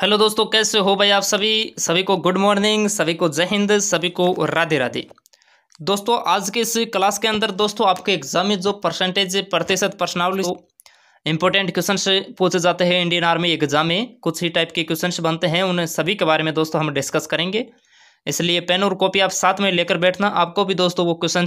hello दोस्तों कैसे हो भाई आप सभी सभी को गुड मॉर्निंग सभी को जय हिंद सभी को राधे राधे दोस्तों आज के इस क्लास के अंदर दोस्तों आपके एग्जाम में जो परसेंटेज प्रतिशत पर्सनावली इंपॉर्टेंट क्वेश्चन पूछे जाते हैं इंडियन आर्मी एग्जाम में कुछ ही टाइप के क्वेश्चन बनते हैं उन सभी के बारे में दोस्तों हम डिस्कस करेंगे इसलिए पेन और कॉपी आप साथ में लेकर बैठना आपको भी दोस्तों वो क्वेश्चन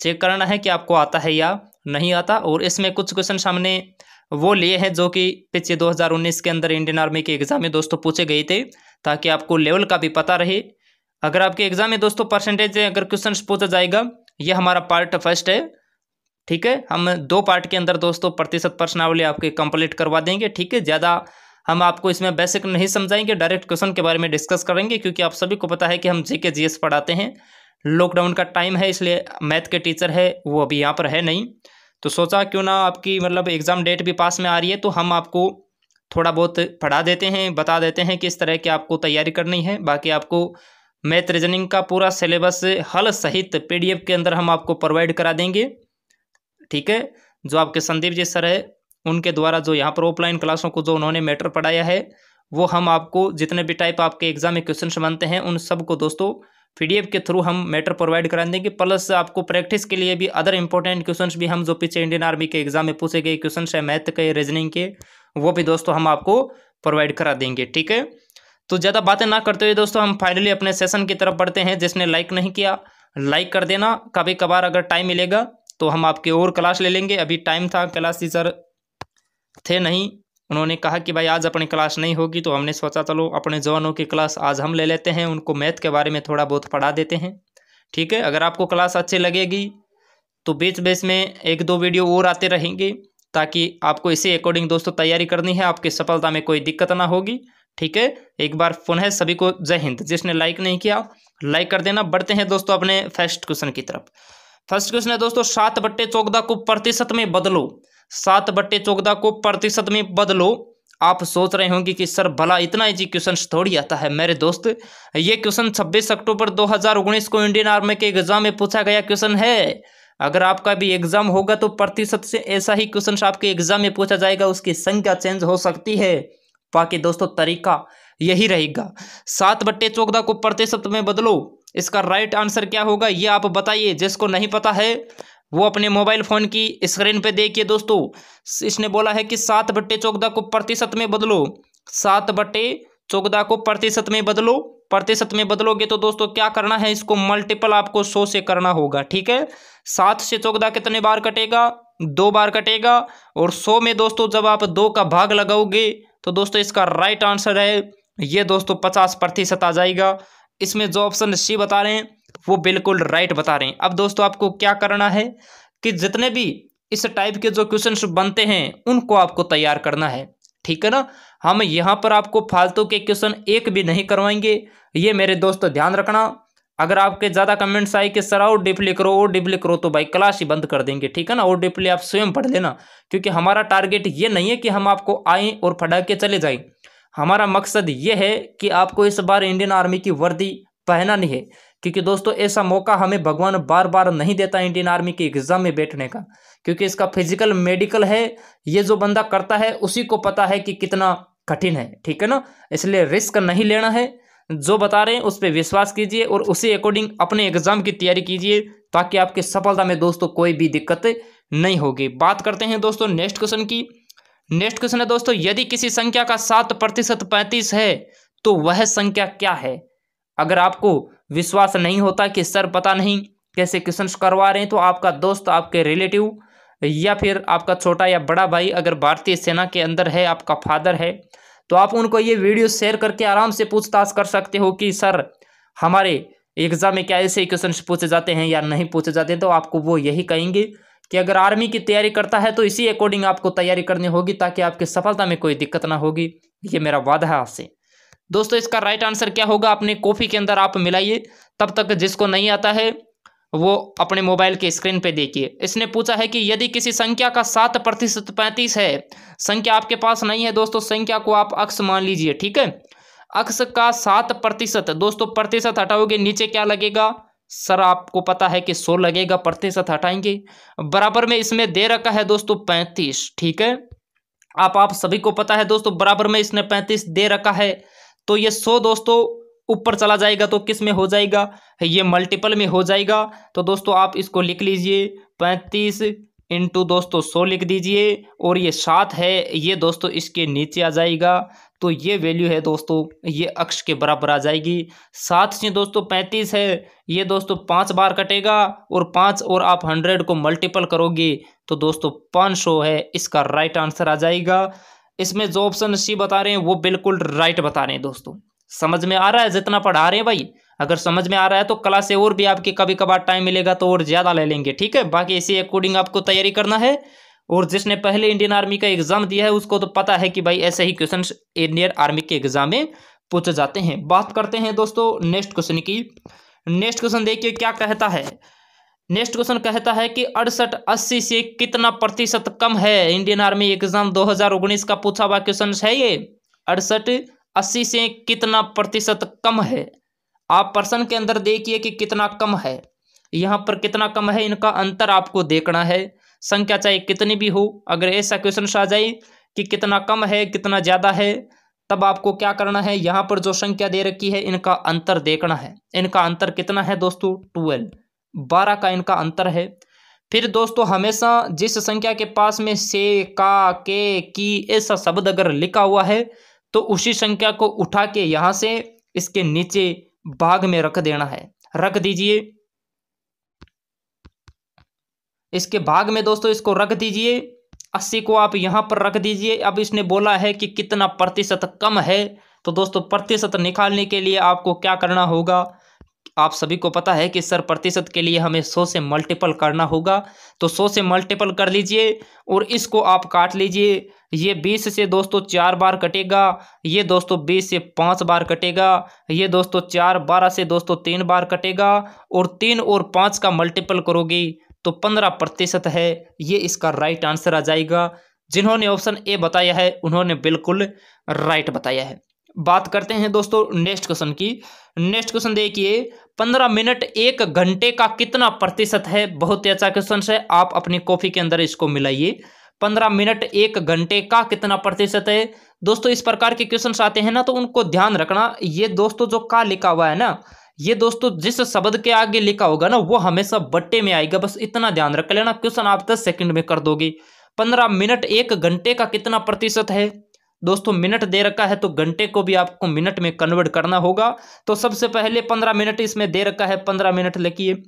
चेक करना है कि आपको आता है या नहीं आता और इसमें कुछ क्वेश्चन हमने वो लिए हैं जो कि पिछले 2019 के अंदर इंडियन आर्मी के एग्ज़ाम में दोस्तों पूछे गए थे ताकि आपको लेवल का भी पता रहे अगर आपके एग्ज़ाम में दोस्तों परसेंटेज अगर क्वेश्चन पूछा जाएगा ये हमारा पार्ट फर्स्ट है ठीक है हम दो पार्ट के अंदर दोस्तों प्रतिशत प्रश्नावली आपके कंप्लीट करवा देंगे ठीक है ज़्यादा हम आपको इसमें बेसिक नहीं समझाएंगे डायरेक्ट क्वेश्चन के बारे में डिस्कस करेंगे क्योंकि आप सभी को पता है कि हम जी के जी एस पढ़ाते हैं लॉकडाउन का टाइम है इसलिए मैथ के टीचर है वो अभी यहाँ पर है नहीं तो सोचा क्यों ना आपकी मतलब एग्ज़ाम डेट भी पास में आ रही है तो हम आपको थोड़ा बहुत पढ़ा देते हैं बता देते हैं किस तरह की आपको तैयारी करनी है बाकी आपको मैथ रीजनिंग का पूरा सिलेबस हल सहित पी के अंदर हम आपको प्रोवाइड करा देंगे ठीक है जो आपके संदीप जी सर है उनके द्वारा जो यहाँ पर ऑफलाइन क्लासों को जो उन्होंने मैटर पढ़ाया है वो हम आपको जितने भी टाइप आपके एग्ज़ाम में क्वेश्चन बनते हैं उन सबको दोस्तों पी के थ्रू हम मैटर प्रोवाइड करा देंगे प्लस आपको प्रैक्टिस के लिए भी अदर इंपॉर्टेंट क्वेश्चन भी हम जो पीछे इंडियन आर्मी के एग्जाम में पूछे गए क्वेश्चन है मैथ के रीजनिंग के वो भी दोस्तों हम आपको प्रोवाइड करा देंगे ठीक है तो ज़्यादा बातें ना करते हुए दोस्तों हम फाइनली अपने सेशन की तरफ बढ़ते हैं जिसने लाइक नहीं किया लाइक कर देना कभी कभार अगर टाइम मिलेगा तो हम आपके और क्लास ले लेंगे अभी टाइम था क्लास टीचर थे नहीं उन्होंने कहा कि भाई आज अपनी क्लास नहीं होगी तो हमने सोचा चलो अपने जवानों की क्लास आज हम ले लेते हैं उनको मैथ के बारे में थोड़ा बहुत पढ़ा देते हैं ठीक है अगर आपको क्लास अच्छी लगेगी तो बीच बीच में एक दो वीडियो और आते रहेंगे ताकि आपको इसी अकॉर्डिंग दोस्तों तैयारी करनी है आपकी सफलता में कोई दिक्कत ना होगी ठीक है एक बार पुनः सभी को जय हिंद जिसने लाइक नहीं किया लाइक कर देना बढ़ते हैं दोस्तों अपने फर्स्ट क्वेश्चन की तरफ फर्स्ट क्वेश्चन है दोस्तों सात बट्टे चौदह को प्रतिशत में बदलो सात बट्टे चौदह को प्रतिशत में बदलो आप सोच रहे होंगे कि सर भला इतना इजी क्वेश्चन थोड़ी आता है मेरे दोस्त ये क्वेश्चन 26 अक्टूबर 2019 को इंडियन आर्मी के एग्जाम में पूछा गया क्वेश्चन है अगर आपका भी एग्जाम होगा तो प्रतिशत से ऐसा ही क्वेश्चन आपके एग्जाम में पूछा जाएगा उसकी संख्या चेंज हो सकती है बाकी दोस्तों तरीका यही रहेगा सात बट्टे चौकदा को प्रतिशत में बदलो इसका राइट आंसर क्या होगा ये आप बताइए जिसको नहीं पता है वो अपने मोबाइल फ़ोन की स्क्रीन पे देखिए दोस्तों इसने बोला है कि सात बट्टे चौकदा को प्रतिशत में बदलो सात बट्टे चौकदा को प्रतिशत में बदलो प्रतिशत में बदलोगे तो दोस्तों क्या करना है इसको मल्टीपल आपको सौ से करना होगा ठीक है सात से चौकदा कितने बार कटेगा दो बार कटेगा और सौ में दोस्तों जब आप दो का भाग लगाओगे तो दोस्तों इसका राइट आंसर है ये दोस्तों पचास प्रतिशत आ जाएगा इसमें जो ऑप्शन सी बता रहे हैं वो बिल्कुल राइट बता रहे हैं अब दोस्तों आपको क्या करना है कि जितने भी इस टाइप के जो क्वेश्चन बनते हैं उनको आपको तैयार करना है ठीक है ना हम यहाँ पर आपको फालतू के क्वेश्चन एक भी नहीं करवाएंगे ये मेरे दोस्तों ध्यान रखना अगर आपके ज़्यादा कमेंट्स आए कि सर और डिप्ले करो और डिप्ले करो तो भाई क्लास ही बंद कर देंगे ठीक है ना और डिप्ले आप स्वयं पढ़ लेना क्योंकि हमारा टारगेट ये नहीं है कि हम आपको आए और फटा के चले जाए हमारा मकसद ये है कि आपको इस बार इंडियन आर्मी की वर्दी पहनानी है क्योंकि दोस्तों ऐसा मौका हमें भगवान बार बार नहीं देता इंडियन आर्मी के एग्ज़ाम में बैठने का क्योंकि इसका फिजिकल मेडिकल है ये जो बंदा करता है उसी को पता है कि कितना कठिन है ठीक है ना इसलिए रिस्क नहीं लेना है जो बता रहे हैं उस पर विश्वास कीजिए और उसी अकॉर्डिंग अपने एग्ज़ाम की तैयारी कीजिए ताकि आपकी सफलता में दोस्तों कोई भी दिक्कत नहीं होगी बात करते हैं दोस्तों नेक्स्ट क्वेश्चन की नेक्स्ट क्वेश्चन है दोस्तों यदि किसी संख्या का सात प्रतिशत पैंतीस है तो वह संख्या क्या है अगर आपको विश्वास नहीं होता कि सर पता नहीं कैसे क्वेश्चन करवा रहे हैं तो आपका दोस्त आपके रिलेटिव या फिर आपका छोटा या बड़ा भाई अगर भारतीय सेना के अंदर है आपका फादर है तो आप उनको ये वीडियो शेयर करके आराम से पूछताछ कर सकते हो कि सर हमारे एग्ज़ाम में क्या ऐसे क्वेश्चन पूछे जाते हैं या नहीं पूछे जाते तो आपको वो यही कहेंगे कि अगर आर्मी की तैयारी करता है तो इसी अकॉर्डिंग आपको तैयारी करनी होगी ताकि आपकी सफलता में कोई दिक्कत ना होगी ये मेरा वादा है आपसे दोस्तों इसका राइट आंसर क्या होगा अपने कॉफ़ी के अंदर आप मिलाइए तब तक जिसको नहीं आता है वो अपने मोबाइल के स्क्रीन पे देखिए इसने पूछा है कि यदि किसी संख्या का सात प्रतिशत पैंतीस है संख्या आपके पास नहीं है दोस्तों संख्या को आप अक्ष मान लीजिए ठीक है अक्ष का सात प्रतिशत दोस्तों प्रतिशत हटाओगे नीचे क्या लगेगा सर आपको पता है कि सौ लगेगा प्रतिशत हटाएंगे बराबर में इसमें दे रखा है दोस्तों पैंतीस ठीक है आप आप सभी को पता है दोस्तों बराबर में इसने पैंतीस दे रखा है तो ये सो दोस्तों ऊपर चला जाएगा तो किस में हो जाएगा ये मल्टीपल में हो जाएगा तो दोस्तों आप इसको लिख लीजिए पैंतीस इंटू दोस्तों सो लिख दीजिए और ये सात है ये दोस्तों इसके नीचे आ जाएगा तो ये वैल्यू है दोस्तों ये अक्ष के बराबर आ जाएगी सात से दोस्तों पैंतीस है ये दोस्तों पांच बार कटेगा और पांच और आप हंड्रेड को मल्टीपल करोगे तो दोस्तों पाँच सौ है इसका राइट आंसर आ जाएगा इसमें जो ऑप्शन सी बता रहे हैं वो बिल्कुल राइट बता रहे हैं दोस्तों समझ में आ रहा है जितना पढ़ा रहे हैं भाई अगर समझ में आ रहा है तो कला से और भी आपके कभी कभार टाइम मिलेगा तो और ज़्यादा ले लेंगे ठीक है बाकी इसी अकॉर्डिंग आपको तैयारी करना है और जिसने पहले इंडियन आर्मी का एग्जाम दिया है उसको तो पता है कि भाई ऐसे ही क्वेश्चन इंडियन आर्मी के एग्जाम में पूछे जाते हैं बात करते हैं दोस्तों नेक्स्ट क्वेश्चन की नेक्स्ट क्वेश्चन देखिए क्या कहता है नेक्स्ट क्वेश्चन कहता है कि अड़सठ अस्सी से कितना प्रतिशत कम है इंडियन आर्मी एग्जाम 2019 का पूछा हुआ क्वेश्चन है ये अड़सठ अस्सी से कितना प्रतिशत कम है आप प्रश्न के अंदर देखिए कि कितना कम है यहाँ पर कितना कम है इनका अंतर आपको देखना है संख्या चाहे कितनी भी हो अगर ऐसा क्वेश्चन आ जाए कि कितना कम है कितना ज़्यादा है तब आपको क्या करना है यहाँ पर जो संख्या दे रखी है इनका अंतर देखना है इनका अंतर कितना है दोस्तों ट्वेल्व बारह का इनका अंतर है फिर दोस्तों हमेशा जिस संख्या के पास में से का के की ऐसा शब्द अगर लिखा हुआ है तो उसी संख्या को उठा के यहाँ से इसके नीचे भाग में रख देना है रख दीजिए इसके भाग में दोस्तों इसको रख दीजिए अस्सी को आप यहाँ पर रख दीजिए अब इसने बोला है कि कितना प्रतिशत कम है तो दोस्तों प्रतिशत निकालने के लिए आपको क्या करना होगा आप सभी को पता है कि सर प्रतिशत के लिए हमें सौ से मल्टीपल करना होगा तो सौ से मल्टीपल कर लीजिए और इसको आप काट लीजिए ये बीस से दोस्तों चार बार कटेगा ये दोस्तों बीस से पाँच बार कटेगा ये दोस्तों चार बारह से दोस्तों तीन बार कटेगा और तीन और पाँच का मल्टीपल करोगे तो पंद्रह प्रतिशत है ये इसका राइट आंसर आ जाएगा जिन्होंने ऑप्शन ए बताया है उन्होंने बिल्कुल राइट बताया है बात करते हैं दोस्तों नेक्स्ट क्वेश्चन की नेक्स्ट क्वेश्चन देखिए पंद्रह मिनट एक घंटे का कितना प्रतिशत है बहुत ही अच्छा क्वेश्चन है आप अपनी कॉफी के अंदर इसको मिलाइए पंद्रह मिनट एक घंटे का कितना प्रतिशत है दोस्तों इस प्रकार के क्वेश्चन आते हैं ना तो उनको ध्यान रखना ये दोस्तों जो का लिखा हुआ है ना ये दोस्तों जिस शब्द के आगे लिखा होगा ना वो हमेशा बट्टे में आएगा बस इतना ध्यान रख लेना क्वेश्चन आप दस सेकंड में कर दोगे पंद्रह मिनट एक घंटे का कितना प्रतिशत है दोस्तों मिनट दे रखा है तो घंटे को भी आपको मिनट में कन्वर्ट करना होगा तो सबसे पहले पंद्रह मिनट इसमें दे रखा है पंद्रह मिनट लिखिए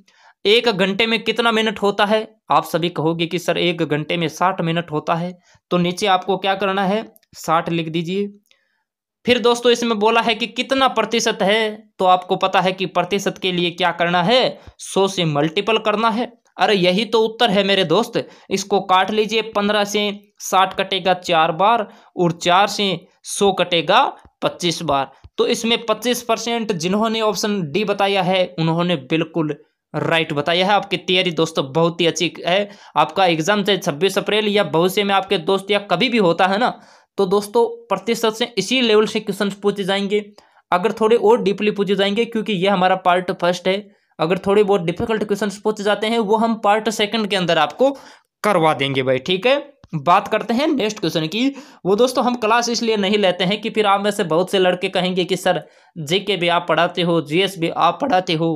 एक घंटे में कितना मिनट होता है आप सभी कहोगे कि सर एक घंटे में साठ मिनट होता है तो नीचे आपको क्या करना है साठ लिख दीजिए फिर दोस्तों इसमें बोला है कि कितना प्रतिशत है तो आपको पता है कि प्रतिशत के लिए क्या करना है सौ से मल्टीपल करना है अरे यही तो उत्तर है मेरे दोस्त इसको काट लीजिए पंद्रह से साठ कटेगा चार बार और चार से सौ कटेगा पच्चीस बार तो इसमें पच्चीस परसेंट जिन्होंने ऑप्शन डी बताया है उन्होंने बिल्कुल राइट बताया है आपकी तैयारी दोस्तों बहुत ही अच्छी है आपका एग्जाम चाहे छब्बीस अप्रैल या भविष्य में आपके दोस्त या कभी भी होता है ना तो दोस्तों प्रतिशत से इसी लेवल से क्वेश्चन पूछे जाएंगे अगर थोड़े और डीपली पूछे जाएंगे क्योंकि यह हमारा पार्ट फर्स्ट है अगर थोड़े बहुत डिफिकल्ट क्वेश्चन पूछे जाते हैं वो हम पार्ट सेकंड के अंदर आपको करवा देंगे भाई ठीक है बात करते हैं नेक्स्ट क्वेश्चन की वो दोस्तों हम क्लास इसलिए नहीं लेते हैं कि फिर आप में से बहुत से लड़के कहेंगे कि सर जेके भी आप पढ़ाते हो जीएस भी आप पढ़ाते हो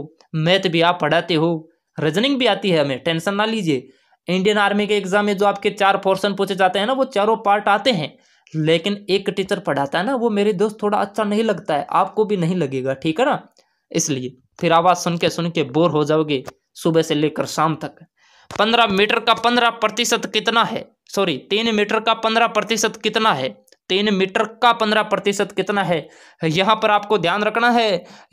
मैथ भी आप पढ़ाते हो रीजनिंग भी आती है हमें टेंशन ना लीजिए इंडियन आर्मी के एग्जाम में जो आपके चार पोर्सन पूछे जाते हैं ना वो चारों पार्ट आते हैं लेकिन एक टीचर पढ़ाता है ना वो मेरे दोस्त थोड़ा अच्छा नहीं लगता है आपको भी नहीं लगेगा ठीक है ना इसलिए फिर आवाज़ सुन के सुन के बोर हो जाओगे सुबह से लेकर शाम तक पंद्रह मीटर का पंद्रह प्रतिशत कितना है सॉरी तीन मीटर का पंद्रह प्रतिशत कितना है तीन मीटर का पंद्रह प्रतिशत कितना है यहाँ पर आपको ध्यान रखना है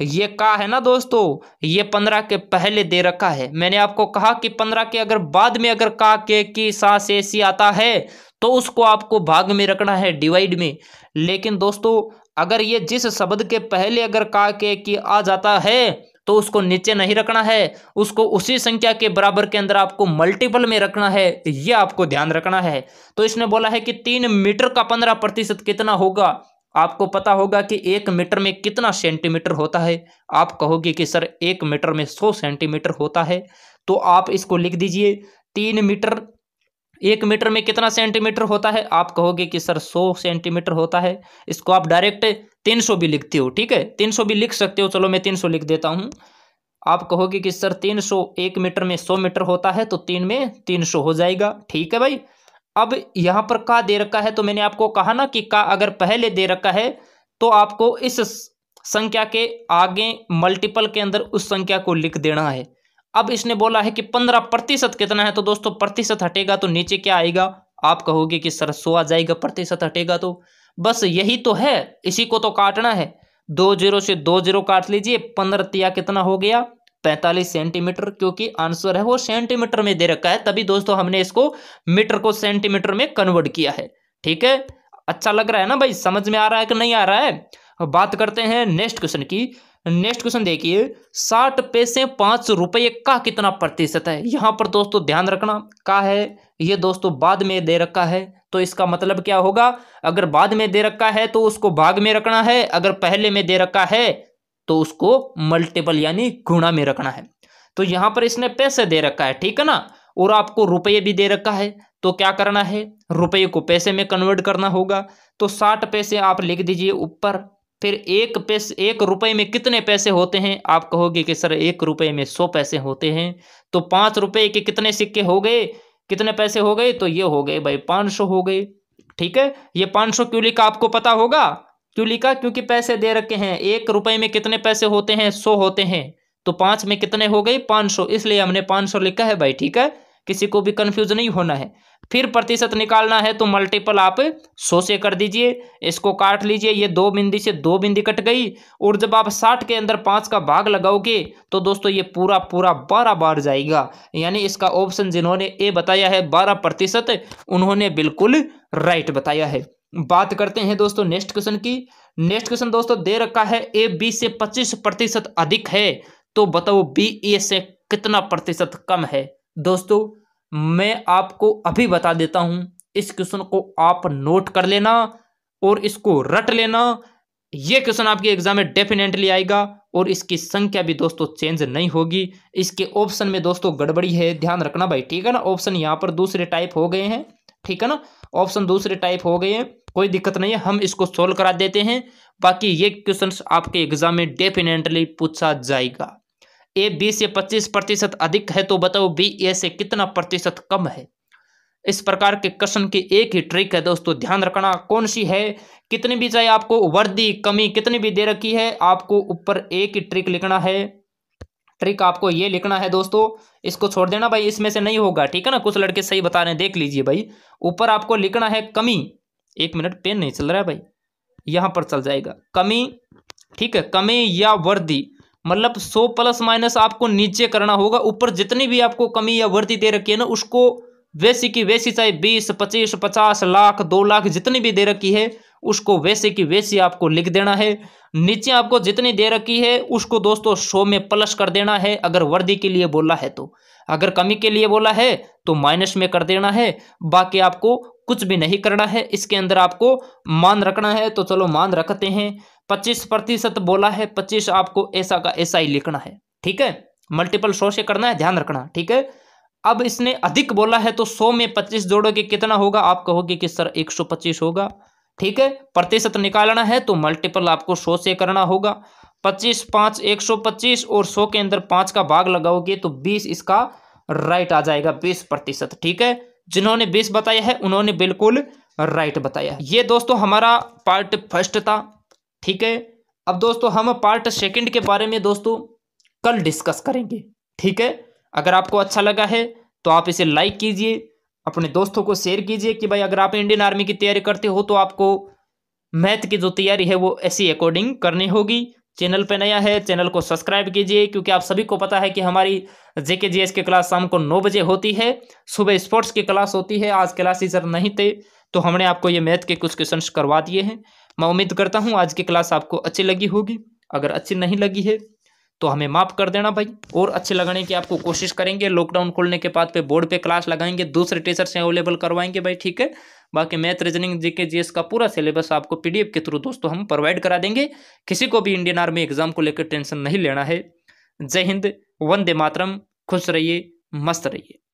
ये का है ना दोस्तों ये पंद्रह के पहले दे रखा है मैंने आपको कहा कि पंद्रह के अगर बाद में अगर का के की सा से सी आता है तो उसको आपको भाग में रखना है डिवाइड में लेकिन दोस्तों अगर ये जिस शब्द के पहले अगर का के की आ जाता है तो उसको नीचे नहीं रखना है उसको उसी संख्या के बराबर के अंदर आपको मल्टीपल में रखना है तो ये आपको ध्यान रखना है तो इसने बोला है कि तीन मीटर का पंद्रह प्रतिशत कितना होगा आपको पता होगा कि एक मीटर में कितना सेंटीमीटर होता है आप कहोगे कि सर एक मीटर में सौ सेंटीमीटर होता है तो आप इसको लिख दीजिए तीन मीटर एक मीटर में कितना सेंटीमीटर होता है आप कहोगे कि सर सौ सेंटीमीटर होता है इसको आप डायरेक्ट तीन सौ भी लिखते हो ठीक है तीन सौ भी लिख सकते हो चलो मैं तीन सौ लिख देता हूँ आप कहोगे कि सर तीन सौ एक मीटर में सौ मीटर होता है तो तीन में तीन सौ हो जाएगा ठीक है भाई अब यहाँ पर का दे रखा है तो मैंने आपको कहा ना कि का अगर पहले दे रखा है तो आपको इस संख्या के आगे मल्टीपल के अंदर उस संख्या को लिख देना है अब इसने बोला है कि पंद्रह प्रतिशत कितना है तो दोस्तों प्रतिशत हटेगा तो नीचे क्या आएगा आप कहोगे कि सर सो आ जाएगा प्रतिशत हटेगा तो बस यही तो है इसी को तो काटना है दो जीरो से दो जीरो काट लीजिए पंद्रह तिया कितना हो गया पैंतालीस सेंटीमीटर क्योंकि आंसर है वो सेंटीमीटर में दे रखा है तभी दोस्तों हमने इसको मीटर को सेंटीमीटर में कन्वर्ट किया है ठीक है अच्छा लग रहा है ना भाई समझ में आ रहा है कि नहीं आ रहा है बात करते हैं नेक्स्ट क्वेश्चन की नेक्स्ट क्वेश्चन देखिए साठ पैसे पांच रुपये का कितना प्रतिशत है यहां पर दोस्तों ध्यान रखना का है ये दोस्तों बाद में दे रखा है तो इसका मतलब क्या होगा अगर बाद में दे रखा है तो उसको भाग में रखना है अगर पहले में दे रखा है तो उसको मल्टीपल यानी गुणा में रखना है तो यहां पर इसने पैसे दे रखा है ठीक है ना और आपको रुपये भी दे रखा है तो क्या करना है रुपये को पैसे में कन्वर्ट करना होगा तो साठ पैसे आप लिख दीजिए ऊपर फिर एक पैसे एक रुपए में कितने पैसे होते हैं आप कहोगे कि सर एक रुपए में सौ पैसे होते हैं तो पाँच रुपए के कितने सिक्के हो गए कितने पैसे हो गए तो ये हो गए भाई पाँच सौ हो गए ठीक है ये पाँच सौ क्यों लिखा आपको पता होगा क्यों लिखा क्योंकि पैसे दे रखे हैं एक रुपए में कितने पैसे होते हैं सौ होते हैं तो पाँच में कितने हो गए पाँच सौ इसलिए हमने पाँच सौ लिखा है भाई ठीक है किसी को भी कन्फ्यूज नहीं होना है फिर प्रतिशत निकालना है तो मल्टीपल आप सौ से कर दीजिए इसको काट लीजिए ये दो बिंदी से दो बिंदी कट गई और जब आप साठ के अंदर पाँच का भाग लगाओगे तो दोस्तों ये पूरा पूरा बारह बार जाएगा यानी इसका ऑप्शन जिन्होंने ए बताया है बारह प्रतिशत उन्होंने बिल्कुल राइट बताया है बात करते हैं दोस्तों नेक्स्ट क्वेश्चन की नेक्स्ट क्वेश्चन दोस्तों दे रखा है ए बी से पच्चीस प्रतिशत अधिक है तो बताओ बी ए से कितना प्रतिशत कम है दोस्तों मैं आपको अभी बता देता हूँ इस क्वेश्चन को आप नोट कर लेना और इसको रट लेना ये क्वेश्चन आपके एग्जाम में डेफिनेटली आएगा और इसकी संख्या भी दोस्तों चेंज नहीं होगी इसके ऑप्शन में दोस्तों गड़बड़ी है ध्यान रखना भाई ठीक है ना ऑप्शन यहाँ पर दूसरे टाइप हो गए हैं ठीक है ना ऑप्शन दूसरे टाइप हो गए हैं कोई दिक्कत नहीं है हम इसको सोल्व करा देते हैं बाकी ये क्वेश्चन आपके एग्जाम में डेफिनेटली पूछा जाएगा ए बी से 25 प्रतिशत अधिक है तो बताओ बी ए से कितना प्रतिशत कम है इस प्रकार के क्वेश्चन की एक ही ट्रिक है दोस्तों ध्यान रखना कौन सी है कितनी भी चाहे आपको वर्दी कमी कितनी भी दे रखी है आपको ऊपर एक ही ट्रिक लिखना है ट्रिक आपको ये लिखना है दोस्तों इसको छोड़ देना भाई इसमें से नहीं होगा ठीक है ना कुछ लड़के सही बता रहे हैं देख लीजिए भाई ऊपर आपको लिखना है कमी एक मिनट पेन नहीं चल रहा है भाई यहां पर चल जाएगा कमी ठीक है कमी या वर्दी मतलब 100 प्लस माइनस आपको नीचे करना होगा ऊपर जितनी भी आपको कमी या वृद्धि दे रखी है ना उसको वैसी की वैसी चाहे बीस पच्चीस पचास लाख दो लाख जितनी भी दे रखी है उसको वैसे की वैसी आपको लिख देना है नीचे आपको जितनी दे रखी है उसको दोस्तों सो में प्लस कर देना है अगर वर्दी के लिए बोला है तो अगर कमी के लिए बोला है तो माइनस में कर देना है बाकी आपको कुछ भी नहीं करना है इसके अंदर आपको मान रखना है तो चलो मान रखते हैं पच्चीस प्रतिशत बोला है पच्चीस आपको ऐसा का ऐसा ही लिखना है ठीक है मल्टीपल सौ से करना है ध्यान रखना ठीक है अब इसने अधिक बोला है तो सौ में पच्चीस जोड़ोगे कितना होगा आप कहोगे कि सर एक सौ पच्चीस होगा ठीक है प्रतिशत निकालना है तो मल्टीपल आपको सौ से करना होगा पच्चीस पाँच एक सौ पच्चीस और सौ के अंदर पाँच का भाग लगाओगे तो बीस इसका राइट आ जाएगा बीस प्रतिशत ठीक है जिन्होंने बीस बताया है उन्होंने बिल्कुल राइट बताया ये दोस्तों हमारा पार्ट फर्स्ट था ठीक है अब दोस्तों हम पार्ट सेकंड के बारे में दोस्तों कल डिस्कस करेंगे ठीक है अगर आपको अच्छा लगा है तो आप इसे लाइक कीजिए अपने दोस्तों को शेयर कीजिए कि भाई अगर आप इंडियन आर्मी की तैयारी करते हो तो आपको मैथ की जो तैयारी है वो ऐसी अकॉर्डिंग करनी होगी चैनल पे नया है चैनल को सब्सक्राइब कीजिए क्योंकि आप सभी को पता है कि हमारी जेके जीएस की क्लास शाम को नौ बजे होती है सुबह स्पोर्ट्स की क्लास होती है आज क्लास टीचर नहीं थे तो हमने आपको ये मैथ के कुछ क्वेश्चन करवा दिए हैं मैं उम्मीद करता हूँ आज की क्लास आपको अच्छी लगी होगी अगर अच्छी नहीं लगी है तो हमें माफ़ कर देना भाई और अच्छे लगाने की आपको कोशिश करेंगे लॉकडाउन खोलने के बाद पे बोर्ड पे क्लास लगाएंगे दूसरे टीचर से अवेलेबल करवाएंगे भाई ठीक है बाकी मैथ रीजनिंग जी के जीएस का पूरा सिलेबस आपको पीडीएफ के थ्रू दोस्तों हम प्रोवाइड करा देंगे किसी को भी इंडियन आर्मी एग्जाम को लेकर टेंशन नहीं लेना है जय हिंद वंदे मातरम खुश रहिए मस्त रहिए